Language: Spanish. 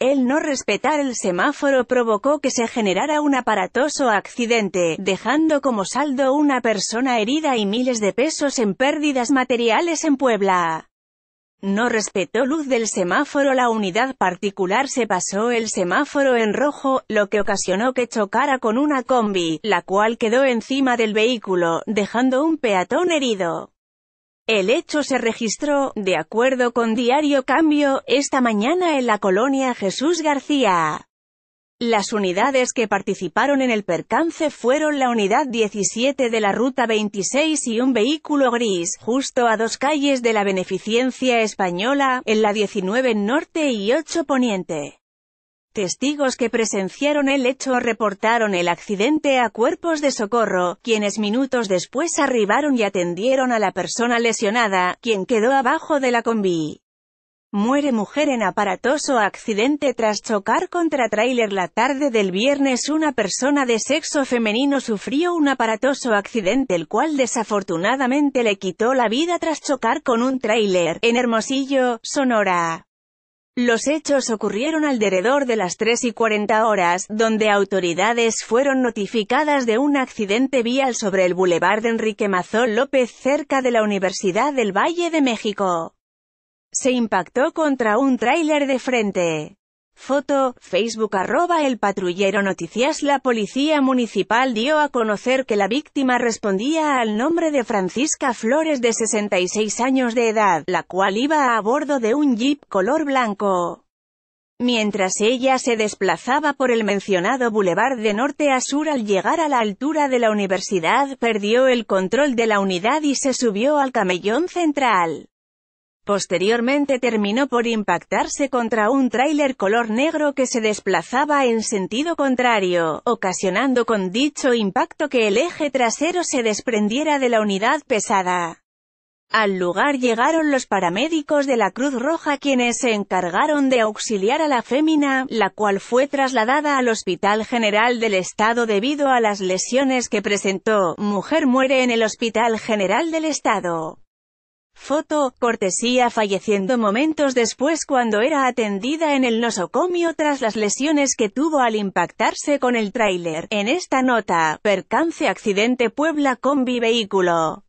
el no respetar el semáforo provocó que se generara un aparatoso accidente, dejando como saldo una persona herida y miles de pesos en pérdidas materiales en Puebla. No respetó luz del semáforo la unidad particular se pasó el semáforo en rojo, lo que ocasionó que chocara con una combi, la cual quedó encima del vehículo, dejando un peatón herido. El hecho se registró, de acuerdo con Diario Cambio, esta mañana en la colonia Jesús García. Las unidades que participaron en el percance fueron la unidad 17 de la Ruta 26 y un vehículo gris, justo a dos calles de la Beneficencia Española, en la 19 Norte y 8 Poniente. Testigos que presenciaron el hecho reportaron el accidente a cuerpos de socorro, quienes minutos después arribaron y atendieron a la persona lesionada, quien quedó abajo de la combi. Muere mujer en aparatoso accidente tras chocar contra tráiler la tarde del viernes una persona de sexo femenino sufrió un aparatoso accidente el cual desafortunadamente le quitó la vida tras chocar con un tráiler, en Hermosillo, Sonora. Los hechos ocurrieron alrededor de las 3 y 40 horas, donde autoridades fueron notificadas de un accidente vial sobre el bulevar de Enrique Mazón López cerca de la Universidad del Valle de México. Se impactó contra un tráiler de frente. Foto, Facebook arroba el patrullero noticias La policía municipal dio a conocer que la víctima respondía al nombre de Francisca Flores de 66 años de edad, la cual iba a bordo de un jeep color blanco. Mientras ella se desplazaba por el mencionado bulevar de norte a sur al llegar a la altura de la universidad, perdió el control de la unidad y se subió al camellón central. Posteriormente terminó por impactarse contra un tráiler color negro que se desplazaba en sentido contrario, ocasionando con dicho impacto que el eje trasero se desprendiera de la unidad pesada. Al lugar llegaron los paramédicos de la Cruz Roja quienes se encargaron de auxiliar a la fémina, la cual fue trasladada al Hospital General del Estado debido a las lesiones que presentó. Mujer muere en el Hospital General del Estado. Foto, cortesía falleciendo momentos después cuando era atendida en el nosocomio tras las lesiones que tuvo al impactarse con el tráiler. En esta nota, percance accidente Puebla combi vehículo.